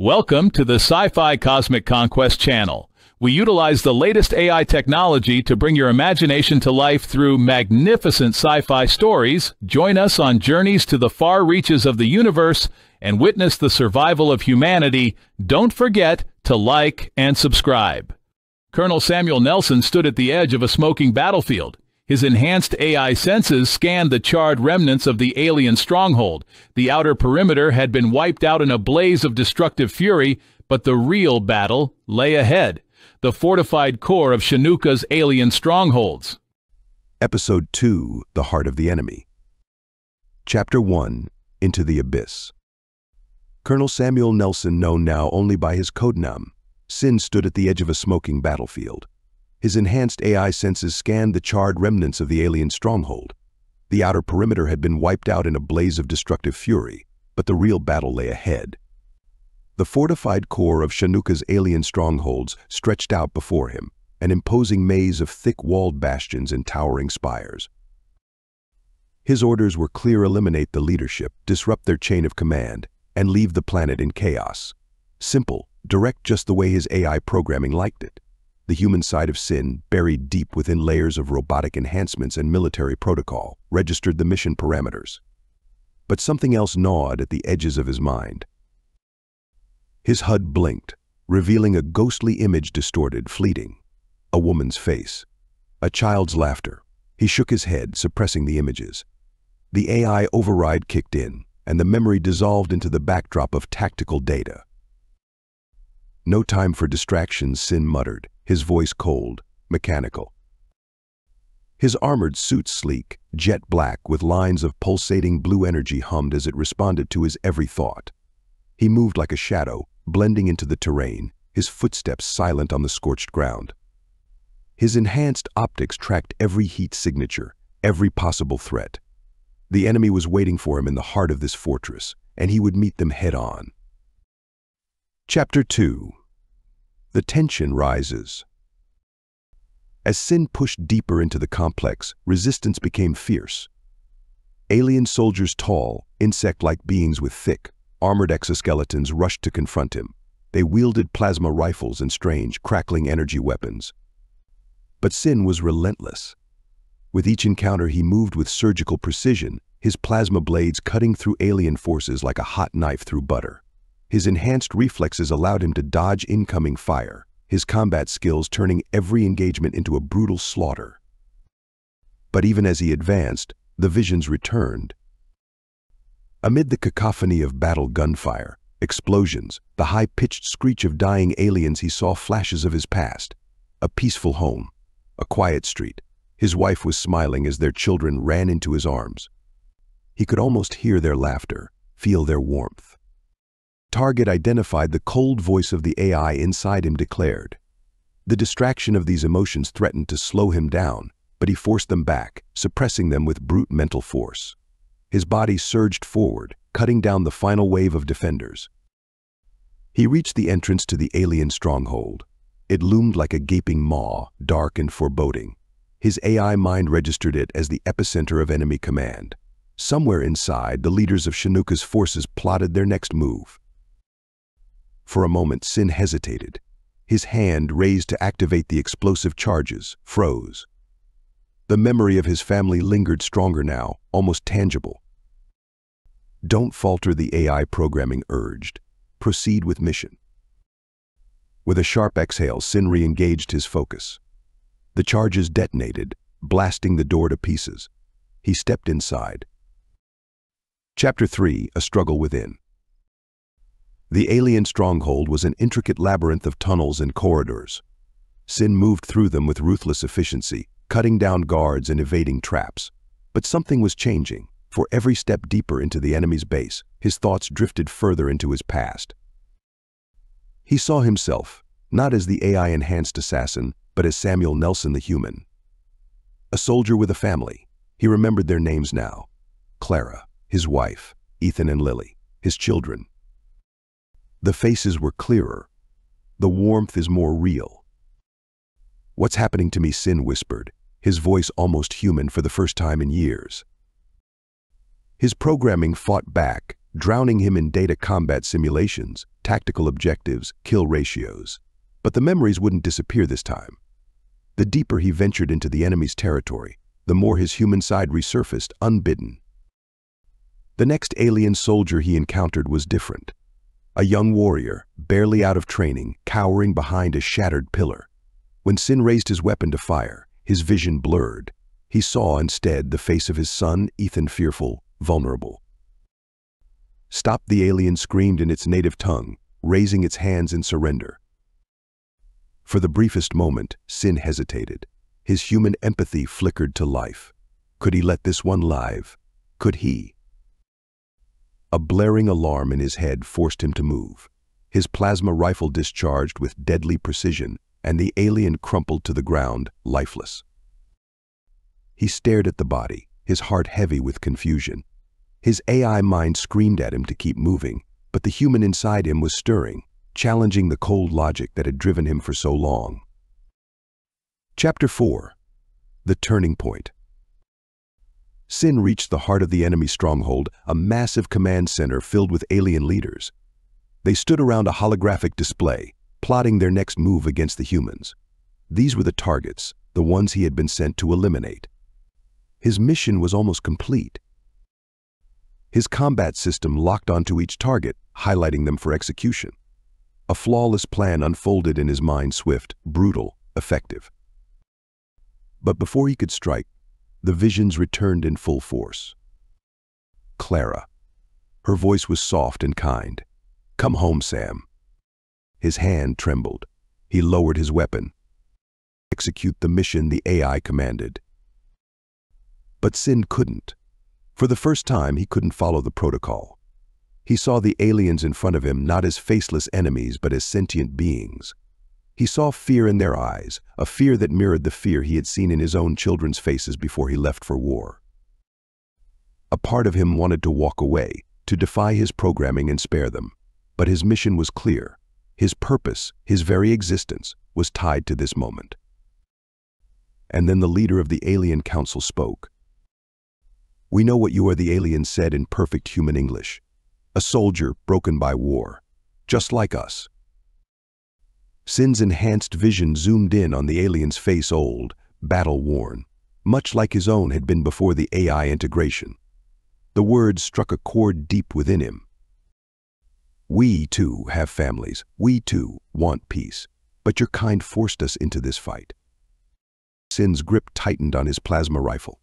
Welcome to the Sci-Fi Cosmic Conquest channel. We utilize the latest AI technology to bring your imagination to life through magnificent sci-fi stories. Join us on journeys to the far reaches of the universe and witness the survival of humanity. Don't forget to like and subscribe. Colonel Samuel Nelson stood at the edge of a smoking battlefield. His enhanced AI senses scanned the charred remnants of the alien stronghold. The outer perimeter had been wiped out in a blaze of destructive fury, but the real battle lay ahead. The fortified core of Shanuka's alien strongholds. Episode 2 The Heart of the Enemy Chapter 1 Into the Abyss Colonel Samuel Nelson, known now only by his codename, Sin stood at the edge of a smoking battlefield. His enhanced AI senses scanned the charred remnants of the alien stronghold. The outer perimeter had been wiped out in a blaze of destructive fury, but the real battle lay ahead. The fortified core of Shanuka's alien strongholds stretched out before him, an imposing maze of thick-walled bastions and towering spires. His orders were clear eliminate the leadership, disrupt their chain of command, and leave the planet in chaos. Simple, direct just the way his AI programming liked it the human side of sin, buried deep within layers of robotic enhancements and military protocol, registered the mission parameters. But something else gnawed at the edges of his mind. His HUD blinked, revealing a ghostly image distorted, fleeting. A woman's face. A child's laughter. He shook his head, suppressing the images. The AI override kicked in, and the memory dissolved into the backdrop of tactical data. No time for distractions, Sin muttered, his voice cold, mechanical. His armored suit sleek, jet black with lines of pulsating blue energy hummed as it responded to his every thought. He moved like a shadow, blending into the terrain, his footsteps silent on the scorched ground. His enhanced optics tracked every heat signature, every possible threat. The enemy was waiting for him in the heart of this fortress, and he would meet them head-on. Chapter 2 The tension rises. As sin pushed deeper into the complex, resistance became fierce. Alien soldiers tall, insect-like beings with thick, armored exoskeletons rushed to confront him. They wielded plasma rifles and strange, crackling energy weapons. But Sin was relentless. With each encounter, he moved with surgical precision, his plasma blades cutting through alien forces like a hot knife through butter. His enhanced reflexes allowed him to dodge incoming fire, his combat skills turning every engagement into a brutal slaughter. But even as he advanced, the visions returned. Amid the cacophony of battle gunfire, explosions, the high-pitched screech of dying aliens he saw flashes of his past. A peaceful home, a quiet street. His wife was smiling as their children ran into his arms. He could almost hear their laughter, feel their warmth. Target identified the cold voice of the AI inside him declared. The distraction of these emotions threatened to slow him down, but he forced them back, suppressing them with brute mental force. His body surged forward, cutting down the final wave of defenders. He reached the entrance to the alien stronghold. It loomed like a gaping maw, dark and foreboding. His AI mind registered it as the epicenter of enemy command. Somewhere inside, the leaders of Chinooka's forces plotted their next move. For a moment, Sin hesitated. His hand, raised to activate the explosive charges, froze. The memory of his family lingered stronger now, almost tangible. Don't falter, the AI programming urged. Proceed with mission. With a sharp exhale, Sin re-engaged his focus. The charges detonated, blasting the door to pieces. He stepped inside. Chapter 3, A Struggle Within the alien stronghold was an intricate labyrinth of tunnels and corridors. Sin moved through them with ruthless efficiency, cutting down guards and evading traps. But something was changing, for every step deeper into the enemy's base, his thoughts drifted further into his past. He saw himself, not as the AI-enhanced assassin, but as Samuel Nelson the human. A soldier with a family. He remembered their names now. Clara, his wife, Ethan and Lily, his children, the faces were clearer. The warmth is more real. What's happening to me, Sin whispered, his voice almost human for the first time in years. His programming fought back, drowning him in data combat simulations, tactical objectives, kill ratios. But the memories wouldn't disappear this time. The deeper he ventured into the enemy's territory, the more his human side resurfaced unbidden. The next alien soldier he encountered was different a young warrior, barely out of training, cowering behind a shattered pillar. When Sin raised his weapon to fire, his vision blurred. He saw instead the face of his son, Ethan fearful, vulnerable. Stop the alien screamed in its native tongue, raising its hands in surrender. For the briefest moment, Sin hesitated. His human empathy flickered to life. Could he let this one live? Could he? A blaring alarm in his head forced him to move. His plasma rifle discharged with deadly precision, and the alien crumpled to the ground, lifeless. He stared at the body, his heart heavy with confusion. His AI mind screamed at him to keep moving, but the human inside him was stirring, challenging the cold logic that had driven him for so long. Chapter 4 The Turning Point Sin reached the heart of the enemy stronghold, a massive command center filled with alien leaders. They stood around a holographic display, plotting their next move against the humans. These were the targets, the ones he had been sent to eliminate. His mission was almost complete. His combat system locked onto each target, highlighting them for execution. A flawless plan unfolded in his mind swift, brutal, effective. But before he could strike, the visions returned in full force. Clara. Her voice was soft and kind. Come home, Sam. His hand trembled. He lowered his weapon. Execute the mission the AI commanded. But Sin couldn't. For the first time, he couldn't follow the protocol. He saw the aliens in front of him not as faceless enemies but as sentient beings, he saw fear in their eyes, a fear that mirrored the fear he had seen in his own children's faces before he left for war. A part of him wanted to walk away, to defy his programming and spare them. But his mission was clear. His purpose, his very existence, was tied to this moment. And then the leader of the Alien Council spoke. We know what you are, the alien said in perfect human English. A soldier broken by war, just like us. Sin's enhanced vision zoomed in on the alien's face old, battle-worn, much like his own had been before the AI integration. The words struck a chord deep within him. We, too, have families. We, too, want peace. But your kind forced us into this fight. Sin's grip tightened on his plasma rifle.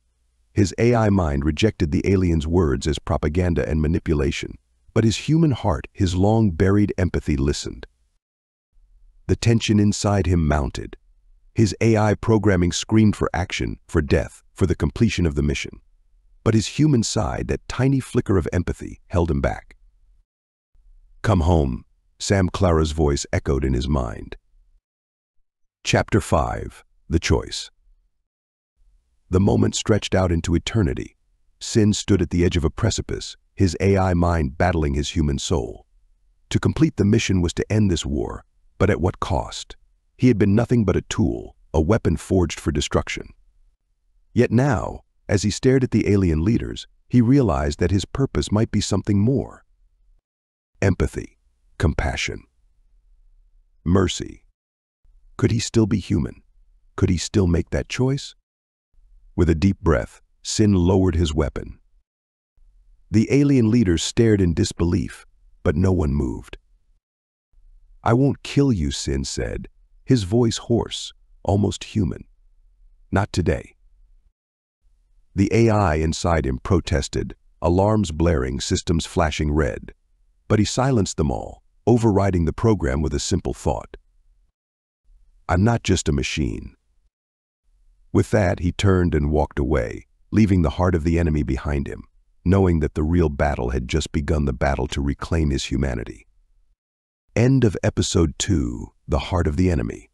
His AI mind rejected the alien's words as propaganda and manipulation, but his human heart, his long-buried empathy listened. The tension inside him mounted. His AI programming screamed for action, for death, for the completion of the mission. But his human side, that tiny flicker of empathy, held him back. Come home, Sam Clara's voice echoed in his mind. Chapter 5 The Choice The moment stretched out into eternity. Sin stood at the edge of a precipice, his AI mind battling his human soul. To complete the mission was to end this war, but at what cost? He had been nothing but a tool, a weapon forged for destruction. Yet now, as he stared at the alien leaders, he realized that his purpose might be something more. Empathy, compassion, mercy. Could he still be human? Could he still make that choice? With a deep breath, Sin lowered his weapon. The alien leaders stared in disbelief, but no one moved. I won't kill you, Sin said, his voice hoarse, almost human. Not today. The AI inside him protested, alarms blaring, systems flashing red. But he silenced them all, overriding the program with a simple thought. I'm not just a machine. With that, he turned and walked away, leaving the heart of the enemy behind him, knowing that the real battle had just begun the battle to reclaim his humanity. End of Episode 2, The Heart of the Enemy.